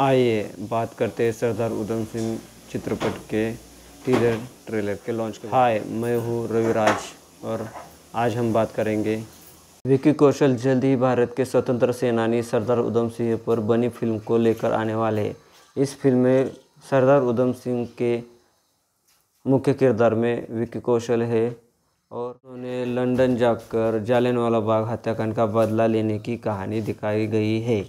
आइए बात करते हैं सरदार उधम सिंह चित्रपट के टीजर ट्रेलर के लॉन्च के हाय मैं हूँ रविराज और आज हम बात करेंगे विक्की कौशल जल्द ही भारत के स्वतंत्र सेनानी सरदार उधम सिंह पर बनी फिल्म को लेकर आने वाले हैं इस फिल्म में सरदार उधम सिंह के मुख्य किरदार में विक्की कौशल है और उन्होंने लंदन जाकर जालियांवाला बाग हत्याकांड का बदला लेने की कहानी दिखाई गई है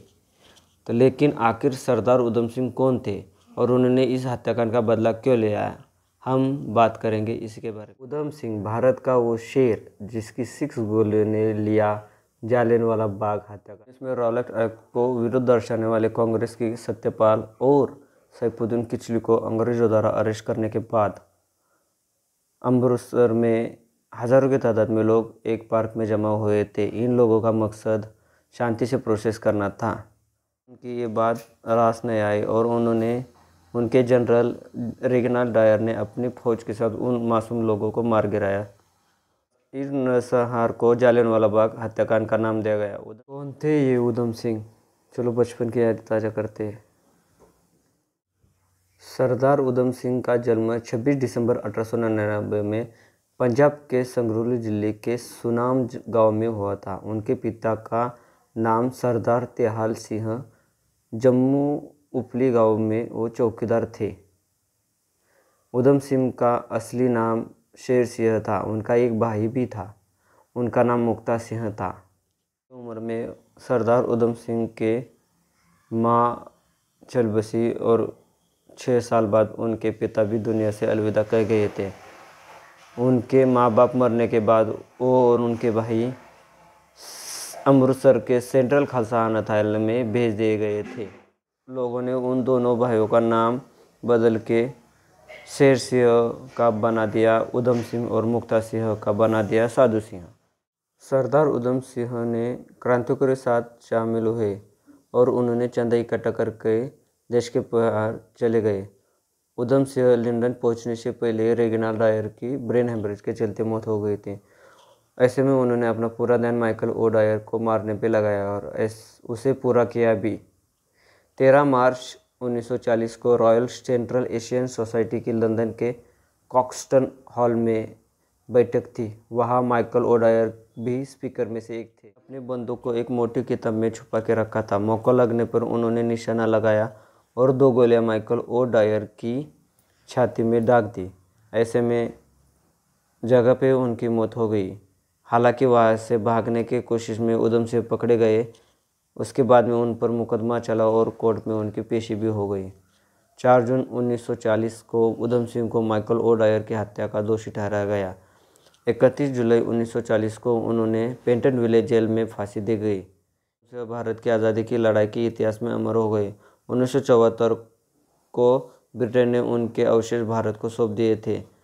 तो लेकिन आखिर सरदार उधम सिंह कौन थे और उन्होंने इस हत्याकांड का बदला क्यों लिया हम बात करेंगे इसके बारे में उधम सिंह भारत का वो शेर जिसकी सिक्स गोलियों ने लिया वाला बाघ हत्याकांड इसमें रॉलेट एक्ट को विरोध दर्शाने वाले कांग्रेस के सत्यपाल और सैफुद्दीन किचली को अंग्रेज़ों द्वारा अरेस्ट करने के बाद अमृतसर में हज़ारों की तादाद में लोग एक पार्क में जमा हुए थे इन लोगों का मकसद शांति से प्रोसेस करना था उनकी ये बात रास नहीं आई और उन्होंने उनके जनरल रेगनाल्ड डायर ने अपनी फौज के साथ उन मासूम लोगों को मार गिराया इस नरसंहार को जालियनवाला बाग हत्याकांड का नाम दिया गया कौन थे ये उधम सिंह चलो बचपन की याद ताज़ा करते हैं सरदार उधम सिंह का जन्म 26 दिसंबर अठारह में पंजाब के संगरूली जिले के सुनाम गांव में हुआ था उनके पिता का नाम सरदार तिहाल सिंह जम्मू उपली गांव में वो चौकीदार थे उधम सिंह का असली नाम शेर सिंह था उनका एक भाई भी था उनका नाम मुक्ता सिंह था उम्र में सरदार उधम सिंह के माँ चल बसी और छः साल बाद उनके पिता भी दुनिया से अलविदा कह गए थे उनके माँ बाप मरने के बाद वो और उनके भाई अमृतसर के सेंट्रल खलसाना अथायल में भेज दिए गए थे लोगों ने उन दोनों भाइयों का नाम बदल के शेर सिंह का बना दिया उधम सिंह और मुक्ता सिंह का बना दिया साधु सिंह सरदार उधम सिंह ने क्रांतिकों के साथ शामिल हुए और उन्होंने चंदा इकट्ठा करके देश के बाहर चले गए उधम सिंह लंदन पहुंचने से पहले रेगिनाल डायर की ब्रेन हेमरेज के चलते मौत हो गई थी ऐसे में उन्होंने अपना पूरा ध्यान माइकल ओडायर को मारने पर लगाया और उसे पूरा किया भी तेरह मार्च 1940 को रॉयल सेंट्रल एशियन सोसाइटी की लंदन के कॉक्सटन हॉल में बैठक थी वहाँ माइकल ओडायर भी स्पीकर में से एक थे अपने बंदूक को एक मोटी किताब में छुपा के रखा था मौका लगने पर उन्होंने निशाना लगाया और दो गोलियां माइकल ओ डायर की छाती में डाक दी ऐसे में जगह पे उनकी मौत हो गई हालांकि वहाँ से भागने की कोशिश में उधम से पकड़े गए उसके बाद में उन पर मुकदमा चला और कोर्ट में उनकी पेशी भी हो गई चार जून 1940 को उधम सिंह को माइकल ओ डायर की हत्या का दोषी ठहराया गया 31 जुलाई 1940 को उन्होंने पेंटन विलेज जेल में फांसी दी गई उसे भारत की आज़ादी की लड़ाई के इतिहास में अमर हो गए उन्नीस को ब्रिटेन ने उनके अवशेष भारत को सौंप दिए थे